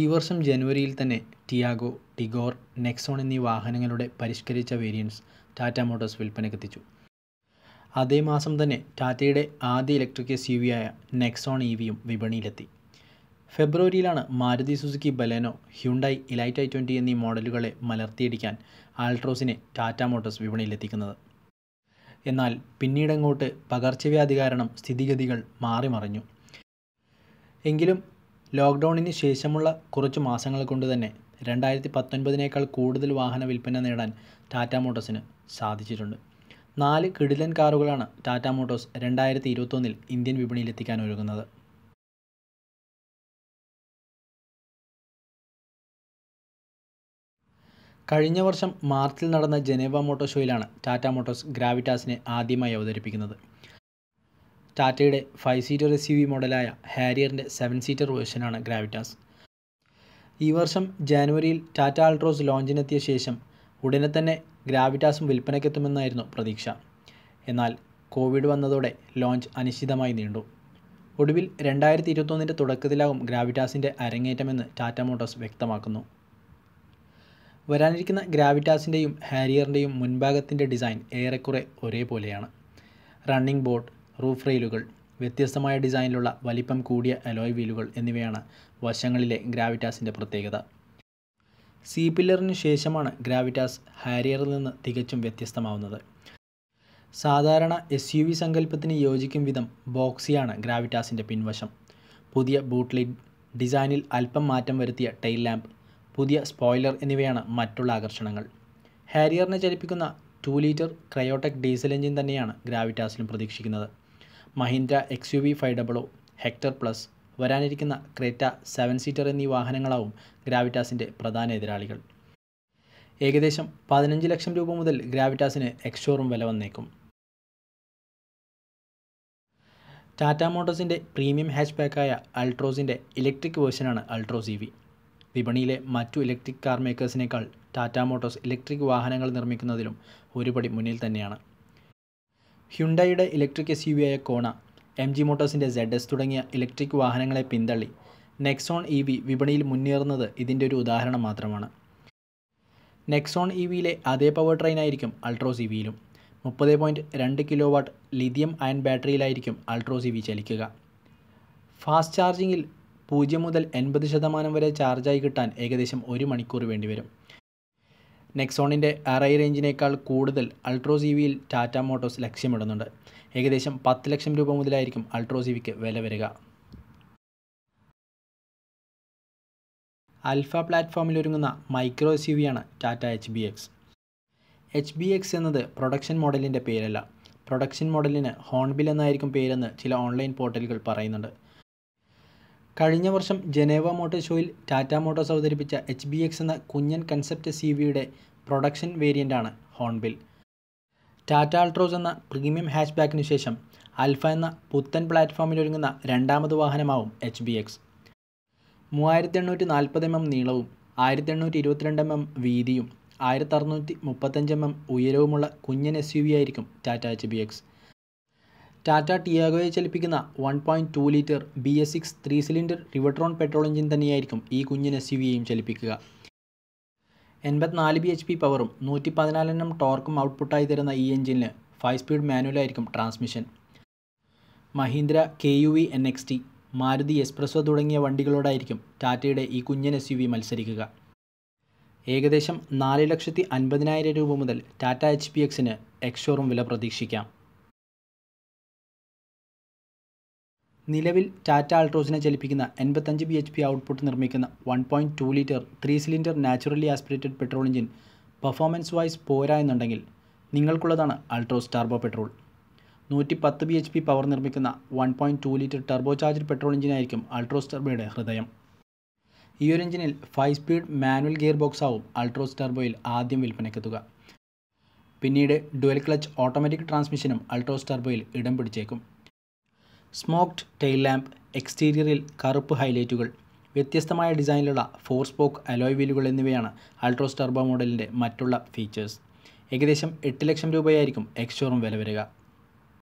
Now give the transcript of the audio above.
ഈ വർഷം ജനുവരിയിൽ തന്നെ ടിയാഗോ ടിഗോർ നെക്സോൺ എന്നീ വാഹനങ്ങളുടെ പരിഷ്കരിച്ച വേരിയൻസ് ടാറ്റ മോട്ടോഴ്സ് വിൽപ്പനക്കെത്തിച്ചു അതേ മാസം തന്നെ ടാറ്റയുടെ ആദ്യ ഇലക്ട്രിക് എസ് യു ആയ നെക്സോൺ ഇ e വിയും വിപണിയിലെത്തി ഫെബ്രുവരിയിലാണ് Maruti Suzuki Baleno Hyundai Elite I twenty എന്നീ മോഡലുകളെ മലർത്തിയടിക്കാൻ ആൾട്രോസിനെ ടാറ്റ മോട്ടോഴ്സ് വിപണിയിലെത്തിക്കുന്നത് എന്നാൽ പിന്നീടങ്ങോട്ട് പകർച്ചവ്യാധി കാരണം സ്ഥിതിഗതികൾ മാറി മറിഞ്ഞു എങ്കിലും ലോക്ക്ഡൗണിന് ശേഷമുള്ള കുറച്ച് മാസങ്ങൾ കൊണ്ട് തന്നെ രണ്ടായിരത്തി പത്തൊൻപതിനേക്കാൾ കൂടുതൽ വാഹന വിൽപ്പന നേടാൻ ടാറ്റ മോട്ടോഴ്സിന് സാധിച്ചിട്ടുണ്ട് നാല് കിടിലൻ കാറുകളാണ് ടാറ്റ മോട്ടോഴ്സ് രണ്ടായിരത്തി ഇരുപത്തൊന്നിൽ ഇന്ത്യൻ വിപണിയിലെത്തിക്കാൻ ഒരുങ്ങുന്നത് കഴിഞ്ഞ വർഷം മാർച്ചിൽ നടന്ന ജനേവ മോട്ടോ ഷോയിലാണ് ടാറ്റ മോട്ടോഴ്സ് ഗ്രാവിറ്റാസിനെ ആദ്യമായി അവതരിപ്പിക്കുന്നത് ടാറ്റയുടെ five seater S U V മോഡലായ ഹാരിയറിൻ്റെ സെവൻ സീറ്റർ വേർഷനാണ് ഗ്രാവിറ്റാസ് ഈ വർഷം ജാനുവരിയിൽ ടാറ്റ ആൾട്രോസ് ലോഞ്ചിനെത്തിയ ശേഷം ഉടനെ തന്നെ ഗ്രാവിറ്റാസും വിൽപ്പനയ്ക്കെത്തുമെന്നായിരുന്നു പ്രതീക്ഷ എന്നാൽ കോവിഡ് വന്നതോടെ ലോഞ്ച് അനിശ്ചിതമായി നീണ്ടു ഒടുവിൽ രണ്ടായിരത്തി ഇരുപത്തൊന്നിൻ്റെ തുടക്കത്തിലാകും ഗ്രാവിറ്റാസിൻ്റെ അരങ്ങേറ്റമെന്ന് ടാറ്റ മോട്ടോഴ്സ് വ്യക്തമാക്കുന്നു വരാനിരിക്കുന്ന ഗ്രാവിറ്റാസിൻ്റെയും ഹാരിയറിൻ്റെയും മുൻഭാഗത്തിൻ്റെ ഡിസൈൻ ഏറെക്കുറെ ഒരേപോലെയാണ് റണ്ണിംഗ് ബോട്ട് റൂഫ് റെയിലുകൾ വ്യത്യസ്തമായ ഡിസൈനിലുള്ള വലിപ്പം കൂടിയ അലോയ് വീലുകൾ എന്നിവയാണ് വശങ്ങളിലെ ഗ്രാവിറ്റാസിൻ്റെ പ്രത്യേകത സി പില്ലറിന് ശേഷമാണ് ഗ്രാവിറ്റാസ് ഹാരിയറിൽ നിന്ന് തികച്ചും വ്യത്യസ്തമാവുന്നത് സാധാരണ എസ് യു വി സങ്കല്പത്തിന് യോജിക്കും വിധം ബോക്സിയാണ് ഗ്രാവിറ്റാസിൻ്റെ പിൻവശം പുതിയ ബൂട്ട്ലിഡ് ഡിസൈനിൽ അല്പം മാറ്റം വരുത്തിയ ടെയിൽ ലാമ്പ് പുതിയ സ്പോയിലർ എന്നിവയാണ് മറ്റുള്ള ആകർഷണങ്ങൾ ഹാരിയറിനെ ചലിപ്പിക്കുന്ന two litre Kryotec diesel engine തന്നെയാണ് ഗ്രാവിറ്റാസിലും പ്രതീക്ഷിക്കുന്നത് Mahindra X U V five double O Hector plus വരാനിരിക്കുന്ന ക്രേറ്റ സെവൻ സീറ്റർ എന്നീ വാഹനങ്ങളാവും ഗ്രാവിറ്റാസിൻ്റെ പ്രധാന എതിരാളികൾ ഏകദേശം പതിനഞ്ച് ലക്ഷം രൂപ മുതൽ ഗ്രാവിറ്റാസിന് എക്സ്ഷോറും വില വന്നേക്കും ടാറ്റ മോട്ടോഴ്സിൻ്റെ പ്രീമിയം ഹാച്ച് ബാക്കായ അൾട്രോസിൻ്റെ ഇലക്ട്രിക് വേർഷനാണ് അൾട്രോസ് ഇ വി വിപണിയിലെ മറ്റു ഇലക്ട്രിക് കാർ മേക്കേഴ്സിനേക്കാൾ ടാറ്റ മോട്ടോഴ്സ് ഇലക്ട്രിക് വാഹനങ്ങൾ നിർമ്മിക്കുന്നതിലും ഒരുപടി മുന്നിൽ തന്നെയാണ് ഹ്യുണ്ടായിയുടെ ഇലക്ട്രിക് എസ് യു വി ആയ കോണ എം ജി മോട്ടോഴ്സിൻ്റെ സെഡ് എസ് തുടങ്ങിയ ഇലക്ട്രിക് വാഹനങ്ങളെ പിന്തള്ളി നെക്സോൺ ഇ വി വിപണിയിൽ മുന്നേറുന്നത് ഇതിൻ്റെ ഒരു ഉദാഹരണം മാത്രമാണ് നെക്സോൺ ഇ വിയിലെ അതേ പവർ ട്രെയിനായിരിക്കും അൾട്രോസ് ഇ വിയിലും മുപ്പത് പോയിൻറ്റ് രണ്ട് കിലോ വാട്ട് ലിഥിയം അയൺ ബാറ്ററിയിലായിരിക്കും അൾട്രോസ് ഇ വി ചലിക്കുക ഫാസ്റ്റ് ചാർജിങ്ങിൽ പൂജ്യം മുതൽ എൺപത് ശതമാനം വരെ ചാർജായി കിട്ടാൻ ഏകദേശം ഒരു മണിക്കൂർ വേണ്ടിവരും നെക്സോണിൻ്റെ അറൈ റേഞ്ചിനേക്കാൾ കൂടുതൽ അൾട്രോ സി വിയിൽ ടാറ്റ മോട്ടോഴ്സ് ലക്ഷ്യമിടുന്നുണ്ട് ഏകദേശം പത്ത് ലക്ഷം രൂപ മുതലായിരിക്കും അൾട്രോ സി വിക്ക് വില വരിക അൽഫ പ്ലാറ്റ്ഫോമിൽ ഒരുങ്ങുന്ന മൈക്രോ എസ് യു വിയാണ് Tata H B X H B X എന്നത് പ്രൊഡക്ഷൻ മോഡലിൻ്റെ പേരല്ല പ്രൊഡക്ഷൻ മോഡലിന് ഹോൺബിൽ എന്നായിരിക്കും പേരെന്ന് ചില ഓൺലൈൻ പോർട്ടലുകൾ പറയുന്നുണ്ട് കഴിഞ്ഞ വർഷം ജനേവ മോട്ടോർ ഷോയിൽ ടാറ്റ മോട്ടോർസ് അവതരിപ്പിച്ച എച്ച് ബി എക്സ് എന്ന കുഞ്ഞൻ കൺസെപ്റ്റ് സി വിയുടെ പ്രൊഡക്ഷൻ വേരിയൻ്റാണ് ഹോൺബിൽ ടാറ്റ അൾട്രോസ് എന്ന പ്രീമിയം ബാക്കിന് ശേഷം അൽഫ എന്ന പുത്തൻ പ്ലാറ്റ്ഫോമിൽ ഒരുങ്ങുന്ന രണ്ടാമത് വാഹനമാവും എച്ച് ബി എക്സ് മൂവായിരത്തി എണ്ണൂറ്റി നാൽപ്പത് എം എം നീളവും ആയിരത്തി എണ്ണൂറ്റി ഇരുപത്തിരണ്ട് എം എം വീതിയും ആയിരത്തി അറുന്നൂറ്റി മുപ്പത്തഞ്ച് എം എം ഉയരവുമുള്ള കുഞ്ഞൻ എസ് യു വി ആയിരിക്കും Tata H B X Tata ടിയാഗോയെ ചലിപ്പിക്കുന്ന one point two litre B S six three cylinder Revotron petrol engine തന്നെയായിരിക്കും ഈ കുഞ്ഞിന് എസ് യു ചലിപ്പിക്കുക എൺപത്തിനാല് ബി എച്ച് പി പവറും നൂറ്റി പതിനാലെണ്ണം ടോർക്കും ഔട്ട്പുട്ടായി തരുന്ന ഈ എഞ്ചിന് ഫൈവ് സ്പീഡ് മാനുവലായിരിക്കും transmission Mahindra K U V N X T Maruti S Presso തുടങ്ങിയ വണ്ടികളോടായിരിക്കും ടാറ്റയുടെ ഈ കുഞ്ഞൻ എസ് യു വി മത്സരിക്കുക ഏകദേശം നാല് ലക്ഷത്തി അൻപതിനായിരം രൂപ മുതൽ ടാറ്റ എച്ച് പി എക്സിന് എക്സോറും വില പ്രതീക്ഷിക്കാം നിലവിൽ ടാറ്റ ആൾട്രോസിനെ ചലിപ്പിക്കുന്ന എൺപത്തഞ്ച് ബി എച്ച് പി ഔട്ട്പുട്ട് നിർമ്മിക്കുന്ന one point two litre three cylinder naturally aspirated petrol engine performance wise പോരാ എന്നുണ്ടെങ്കിൽ നിങ്ങൾക്കുള്ളതാണ് അൾട്രോസ് ടർബോ പെട്രോൾ നൂറ്റി പത്ത് ബി എച്ച് പി പവർ നിർമ്മിക്കുന്ന one point two litre turbo charge petrol എഞ്ചിനായിരിക്കും അൾട്രോസ് ടർബോയുടെ ഹൃദയം ഈ ഒരു എഞ്ചിനിൽ five speed manual gear box ആവും അൾട്രോസ് ടർബോയിൽ ആദ്യം വിൽപ്പനയ്ക്കെത്തുക പിന്നീട് ഡുവൽ ക്ലച്ച് ഓട്ടോമാറ്റിക് ട്രാൻസ്മിഷനും അൾട്രോസ് ടർബോയിൽ ഇടം പിടിച്ചേക്കും സ്മോക്ഡ് ടെയിൽ ലാമ്പ് എക്സ്റ്റീരിയറിൽ കറുപ്പ് ഹൈലൈറ്റുകൾ വ്യത്യസ്തമായ ഡിസൈനിലുള്ള ഫോർ സ്പോക്ക് അലോയ് വീലുകൾ എന്നിവയാണ് അൾട്രോസ് ടർബോ മോഡലിൻ്റെ മറ്റുള്ള ഫീച്ചേഴ്സ് ഏകദേശം എട്ട് ലക്ഷം രൂപയായിരിക്കും എക്സ്ഷോറും വില വരിക